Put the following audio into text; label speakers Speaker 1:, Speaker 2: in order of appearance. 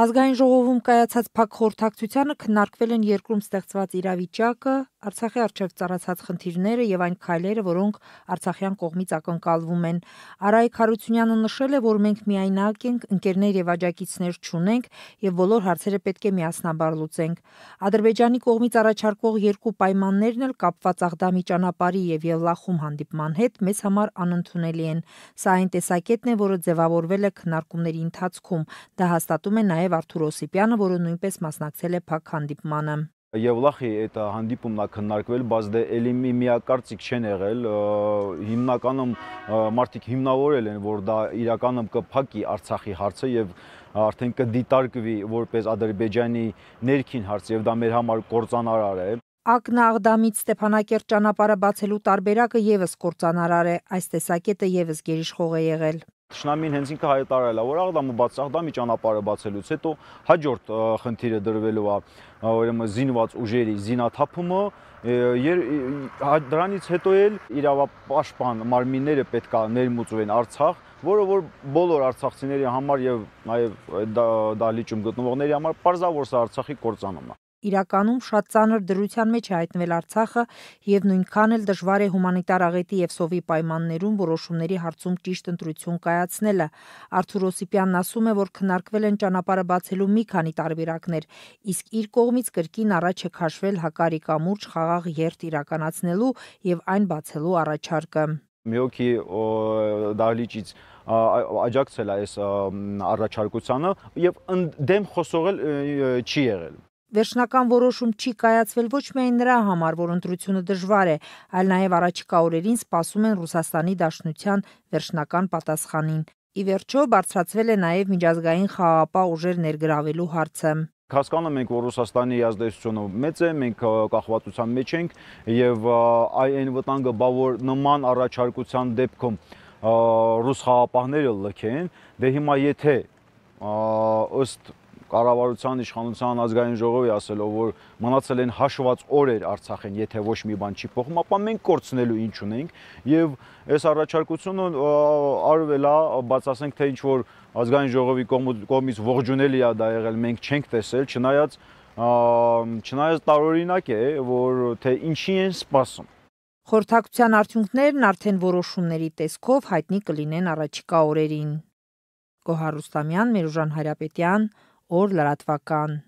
Speaker 1: Ազգային ժողովում կայացած փակ խորհրդակցությանը քննարկվել են երկրում ստեղծված իրավիճակը, Արցախի արչև ծառացած խնդիրները եւ այն քայլերը, որոնք Արցախյան կողմից ակնկալվում են։ Արայիկ Հարությունյանը նշել է, որ մենք միայնակ ենք, ընկերներ եւ աջակիցներ չունենք եւ բոլոր հարցերը պետք է միասնաբար լուծենք։ Ադրբեջանի կողմից առաջարկվող երկու պայմաններն էլ կապված Աղդամի ճանապարհի եւ Եվլախում հանդիպման հետ մեզ համար անընդունելի են։ Սա այն տեսակետն է, որը ձևավորվել է քննարկումների ընթացքում։ Դա հաստատում է նաեւ նաև Արթուր Օսիպյանը, որը նույնպես մասնակցել է փակ հանդիպմանը։
Speaker 2: Եվ լախ է այդ հանդիպումն է քննարկվել, բայց դե էլի մի միակարծիք չեն եղել, հիմնականում մարդիկ հիմնավորել են, որ դա իրականում կփակի Արցախի հարցը եւ արդեն կդիտարկվի որպես Ադրբեջանի ներքին հարց եւ դա մեր համար կորցանարար է։
Speaker 1: Ակնաղդամից Ստեփանակերտ ճանապարհը բացելու տարբերակը եւս կորցանարար է, այս տեսակետը եւս գերիշխող է եղել։
Speaker 2: Շնամին հենց ինքը հայտարարել է, որ Աղդամը բաց Աղդամի ճանապարհը բացելուց հետո հաջորդ խնդիրը դրվելու է ուրեմն զինված ուժերի զինաթափումը դրանից հետո էլ իրավապաշտպան մարմինները պետքա ներմուծվեն Արցախ, որը որ բոլոր արցախցիների համար եւ նաեւ դալիճում գտնվողների համար պարզավոր սա Արցախի կորցանումը
Speaker 1: իրականում շատ ծանր դրության մեջ է հայտնվել Արցախը եւ նույնքան էլ դժվար է հումանիտար աղետի եւ սովի պայմաններում որոշումների հարցում ճիշտ ընտրություն կայացնելը։ Արթուր Օսիպյանն ասում է, որ քննարկվել են ճանապարհը բացելու մի քանի տարբերակներ, իսկ իր կողմից կրկին առաջ է քաշվել հակարի կամուրջ խաղաղ երթ իրականացնելու եւ այն բացելու առաջարկը
Speaker 2: մի հոգի դահլիճից աջակցել այս առաջարկությանը եւ դեմ խոսողել չի եղել
Speaker 1: վերջնական որոշում չի կայացվել ոչ միայն նրա համար, որ ընտրությունը դժվար է, այլ նաև առաջիկա օրերին սպասում են Ռուսաստանի Դաշնության վերջնական պատասխանին։ Ի վերջո բարձրացվել է նաև միջազգային խաղապահ ուժեր ներգրավելու հարցը
Speaker 2: հասկանում ենք, որ Ռուսաստանի ազդեցությունը մեծ է, մենք կախվածության մեջ ենք եւ այն վտանգը բա որ նման առաջարկության դեպքում ռուս խաղապահները լքեն, դե հիմա եթե ըստ կառավարության իշխանության ազգային ժողովի ասելով որ մնացել են հաշված օրեր Արցախին, եթե ոչ մի բան չի փոխում, ապա մենք կորցնելու ինչ ունենք եւ այս առաջարկությունը արվել է, բաց ասենք թե ինչ որ ազգային ժողովի կողմից ողջունելի է դա եղել, մենք չենք տեսել, չնայած չնայած տարօրինակ է, որ թե ինչի են սպասում
Speaker 1: Խորհրդակցության
Speaker 2: արդյունքներն
Speaker 1: արդեն որոշումների տեսքով հայտնի կլինեն առաջիկա օրերին։ Գոհար Ռուստամյան,
Speaker 2: Մերուժան Հարապետյան, օր լրատվական